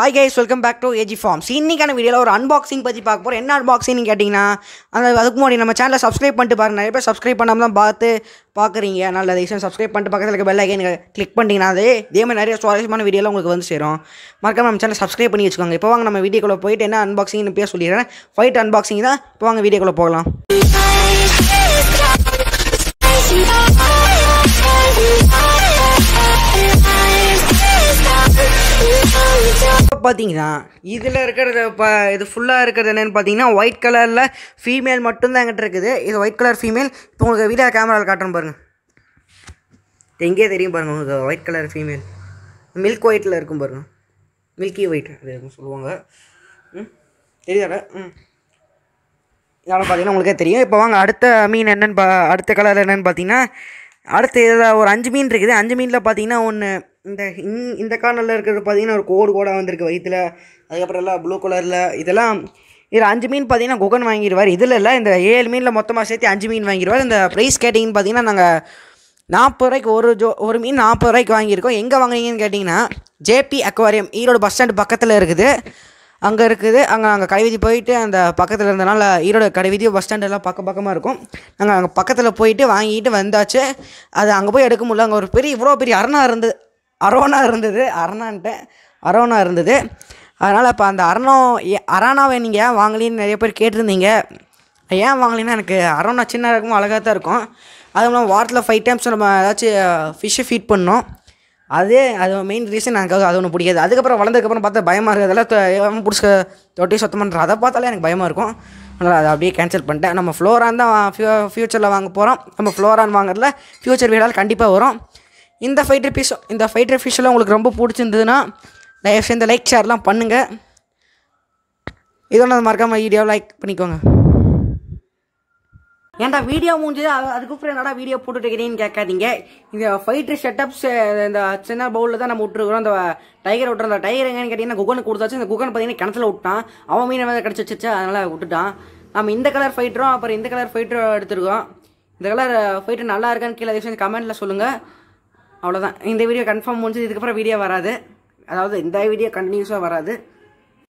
hi guys welcome back to AG Farms இன்றைக்கான வீடியோவில் ஒரு அன்பாக்சிங் பற்றி பார்க்க போகிறோம் என்ன அன்பாக்சிங் கேட்டிங்கன்னா அந்த அதுக்கு முன்னாடி நம்ம சேனலை சப்ஸ்கிரைப் பண்ணிட்டு பாருங்கள் நிறைய பேர் சப்ஸ்கிரைப் பண்ணாமல் தான் பார்த்து பார்க்குறீங்க நல்ல ரீசன் சப்ஸ்கிரைப் பண்ணிட்டு பக்கத்தில் இருக்க பெல்லாக நீங்கள் கிளிக் பண்ணிட்டீங்கன்னா அதே இதே மாதிரி நிறைய சுவாரஸ்யமான வீடியோலாம் உங்களுக்கு வந்து சேரும் மறக்காம நம்ம சேனல் சப்ஸ்கிரைப் பண்ணி வச்சுக்கோங்க இப்போ வாங்க நம்ம வீடியோக்குள்ளே போயிட்டு என்ன அன்பாக்சிங்னு பேர் சொல்லிடுறேன் ஃபைட் அன்பாக்சிங் தான் இப்போ வாங்க வீடியோக்குள்ளே போகலாம் பார்த்தீங்கன்னா இதில் இருக்கிறது இப்போ இது ஃபுல்லாக இருக்கிறது என்னென்னு பார்த்தீங்கன்னா ஒயிட் கலரில் ஃபீமேல் மட்டும்தான் எங்கிட்ட இருக்குது இது ஒயிட் கலர் ஃபீமேல் இப்போ உங்களுக்கு வீடியோ கேமராவில் காட்டுறேன் பாருங்கள் எங்கேயே தெரியும் பாருங்கள் உங்களுக்கு ஒயிட் கலர் ஃபீமேல் மில்க் ஒயிட்டில் இருக்கும் பாருங்கள் மில்கி ஒயிட் அது சொல்லுவாங்க ம் தெரியாத ம் இதனால் பார்த்தீங்கன்னா உங்களுக்கே தெரியும் இப்போ வாங்க அடுத்த மீன் என்னென்னு பா அடுத்த கலர் என்னென்னு பார்த்தீங்கன்னா அடுத்து இதில் ஒரு அஞ்சு மீன் இருக்குது அஞ்சு மீனில் பார்த்தீங்கன்னா ஒன்று இந்த இந்த கார்னரில் இருக்கிறது பார்த்திங்கன்னா ஒரு கோடு கோடாக வந்திருக்கு வயிற்றில் அதுக்கப்புறம் எல்லாம் ப்ளூ கலரில் இதெல்லாம் இதில் அஞ்சு மீன் பார்த்தீங்கன்னா குகன் வாங்கிடுவார் இதில் இல்லை இந்த ஏழு மீனில் மொத்தமாக சேர்த்து அஞ்சு மீன் வாங்கிடுவார் இந்த ப்ரைஸ் கேட்டிங்கன்னு பார்த்தீங்கன்னா நாங்கள் நாற்பது ரூபாய்க்கு ஒரு ஜோ ஒரு மீன் நாற்பது ரூபாய்க்கு வாங்கியிருக்கோம் எங்கே வாங்குறீங்கன்னு கேட்டிங்கன்னா JP aquarium Erode bus stand பக்கத்தில் இருக்குது அங்கே இருக்குது அங்கே நாங்கள் கடைவீதி போயிட்டு அந்த பக்கத்தில் இருந்தனால ஈரோடு கடைவீதி பஸ் ஸ்டாண்டெல்லாம் பக்கம் பக்கமாக இருக்கும் நாங்கள் அங்கே பக்கத்தில் போயிட்டு வாங்கிட்டு வந்தாச்சு அது அங்கே போய் எடுக்க முடியல அங்கே ஒரு பெரிய இவ்வளோ பெரிய அரணாக இருந்தது அரோனா இருந்தது அரணான்ட்டேன் அரோனா இருந்தது அதனால் இப்போ அந்த அரணோ அரானாவை நீங்கள் ஏன் வாங்கலின்னு நிறைய பேர் கேட்டிருந்தீங்க ஏன் வாங்கலின்னா எனக்கு அரோனா சின்ன இருக்கும் அழகாக தான் இருக்கும் அதுவும் இல்லாமல் வாரத்தில் ஃபைவ் டைம்ஸ் நம்ம ஏதாச்சும் ஃபிஷ்ஷை ஃபீட் பண்ணோம் அதே அது மெயின் ரீசன் எனக்கு அது ஒன்று பிடிக்காது அதுக்கப்புறம் வளர்ந்ததுக்கப்புறம் பார்த்தா பயமாக இருக்கிறதெல்லாம் பிடிச்ச தொட்டி சுத்தம் பண்ணுற அதை பார்த்தாலே எனக்கு பயமாக இருக்கும் அதனால் அதை அப்படியே கேன்சல் பண்ணிட்டேன் நம்ம ஃப்ளோரான் தான் ஃபியூ ஃப்யூச்சரில் வாங்க போகிறோம் நம்ம ஃப்ளோரான் வாங்குறதுல ஃப்யூச்சர் வீடால் கண்டிப்பாக வரும் இந்த ஃபைட் ரிப்பீஸ் இந்த ஃபைட் ரிப்பீஸ்லாம் உங்களுக்கு ரொம்ப பிடிச்சிருந்ததுன்னா தயவு செய்து லைக் ஷேர்லாம் பண்ணுங்கள் இதெல்லாம் மறக்காமல் வீடியோ லைக் பண்ணிக்கோங்க ஏன்டா வீடியோ முடிஞ்சது அதுக்கப்புறம் என்னடா வீடியோ போட்டுட்டுருக்கிறீன்னு கேட்காதீங்க இந்த ஃபைட்ரு செட்டப்ஸ் இந்த சின்ன பவுலில் தான் நம்ம விட்டுருக்குறோம் அந்த டைகர் விட்டுறோம் அந்த டைகர் எங்கன்னு கேட்டிங்கன்னா குகனுக்கு கொடுத்தாச்சு இந்த குகன் பார்த்தீங்கன்னா கிணத்துல விட்டான் அவன் மீன் வேறு கிடச்சி வச்சிருச்சு அதனால் விட்டுட்டான் நம்ம இந்த கலர் ஃபைட்டரும் அப்புறம் இந்த கலர் ஃபைட்டரும் எடுத்துருக்கோம் இந்த கலர் ஃபைட்டர் நல்லா இருக்கான்னு கீழே கமெண்ட்டில் சொல்லுங்கள் அவ்வளோதான் இந்த வீடியோ கன்ஃபார்ம் முடிஞ்சது இதுக்கப்புறம் வீடியோ வராது அதாவது இந்த வீடியோ கண்டினியூஸாக வராது